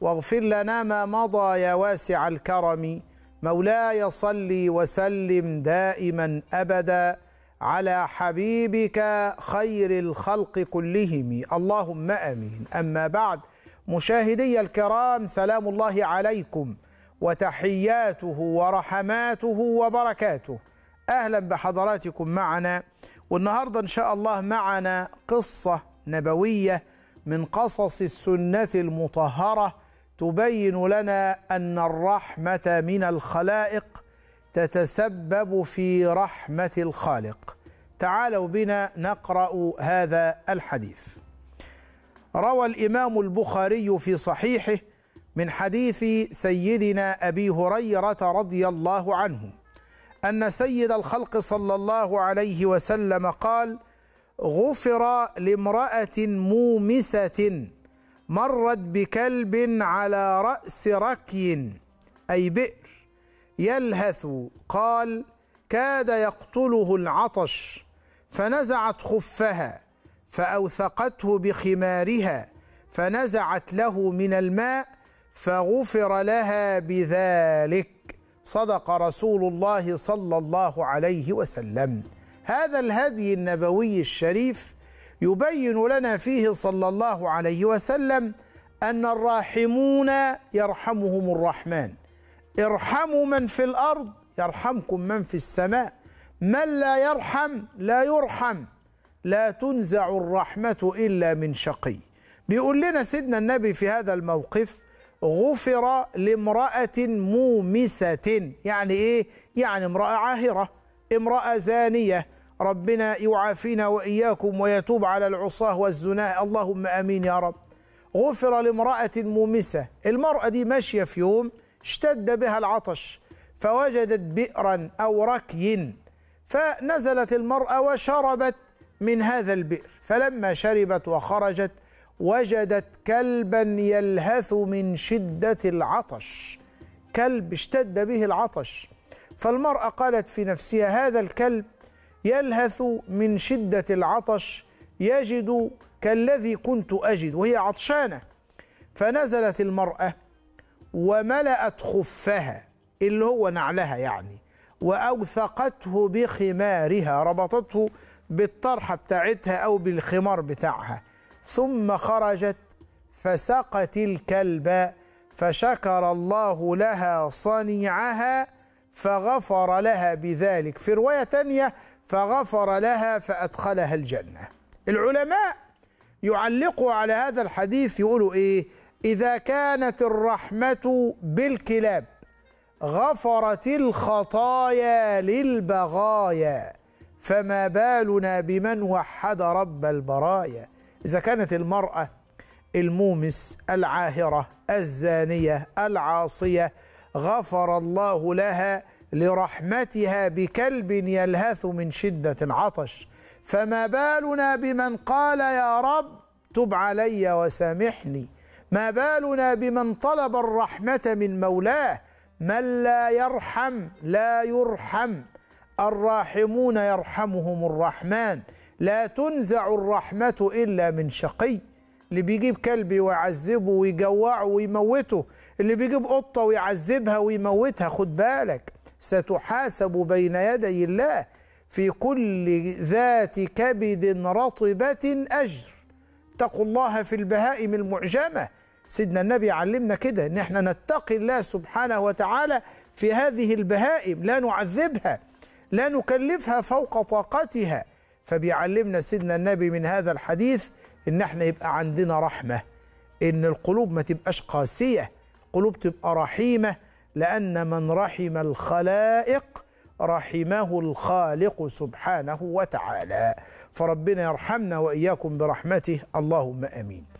واغفر لنا ما مضى يا واسع الكرم مولاي صل وسلم دائما أبدا على حبيبك خير الخلق كلهم اللهم امين اما بعد مشاهدي الكرام سلام الله عليكم وتحياته ورحماته وبركاته اهلا بحضراتكم معنا والنهارده ان شاء الله معنا قصه نبويه من قصص السنه المطهره تبين لنا ان الرحمه من الخلائق تتسبب في رحمه الخالق تعالوا بنا نقرا هذا الحديث روى الامام البخاري في صحيحه من حديث سيدنا ابي هريره رضي الله عنه ان سيد الخلق صلى الله عليه وسلم قال غفر لامراه مومسه مرت بكلب على راس ركي اي بئر يلهث قال كاد يقتله العطش فنزعت خفها فاوثقته بخمارها فنزعت له من الماء فغفر لها بذلك صدق رسول الله صلى الله عليه وسلم هذا الهدي النبوي الشريف يبين لنا فيه صلى الله عليه وسلم أن الراحمون يرحمهم الرحمن ارحموا من في الأرض يرحمكم من في السماء من لا يرحم لا يرحم لا تنزع الرحمة إلا من شقي بيقول لنا سيدنا النبي في هذا الموقف غفر لامرأة مومسة يعني إيه؟ يعني امرأة عاهرة امرأة زانية ربنا يعافينا وإياكم ويتوب على العصاة والزناة اللهم أمين يا رب غفر لامرأة مومسة المرأة دي ماشية في يوم اشتد بها العطش فوجدت بئرا أو ركي فنزلت المرأة وشربت من هذا البئر فلما شربت وخرجت وجدت كلبا يلهث من شدة العطش كلب اشتد به العطش فالمرأة قالت في نفسها هذا الكلب يلهث من شدة العطش يجد كالذي كنت أجد وهي عطشانة فنزلت المرأة وملأت خفها اللي هو نعلها يعني وأوثقته بخمارها ربطته بالطرحة بتاعتها أو بالخمار بتاعها ثم خرجت فسقت الكلب فشكر الله لها صنيعها فغفر لها بذلك في رواية تانية فغفر لها فأدخلها الجنة العلماء يعلقوا على هذا الحديث يقولوا إيه إذا كانت الرحمة بالكلاب غفرت الخطايا للبغايا فما بالنا بمن وحد رب البرايا إذا كانت المرأة المومس العاهرة الزانية العاصية غفر الله لها لرحمتها بكلب يلهث من شدة العطش فما بالنا بمن قال يا رب تب علي وسامحني ما بالنا بمن طلب الرحمة من مولاه من لا يرحم لا يرحم الراحمون يرحمهم الرحمن لا تنزع الرحمة إلا من شقي اللي بيجيب كلب ويعذبه ويجوعه ويموته اللي بيجيب قطة ويعذبها ويموتها خد بالك ستحاسب بين يدي الله في كل ذات كبد رطبة أجر اتقوا الله في البهائم المعجمة سيدنا النبي علمنا كده ان احنا نتقي الله سبحانه وتعالى في هذه البهائم لا نعذبها لا نكلفها فوق طاقتها فبيعلمنا سيدنا النبي من هذا الحديث ان احنا يبقى عندنا رحمه ان القلوب ما تبقاش قاسيه القلوب تبقى رحيمه لأن من رحم الخلائق رحمه الخالق سبحانه وتعالى فربنا يرحمنا وإياكم برحمته اللهم أمين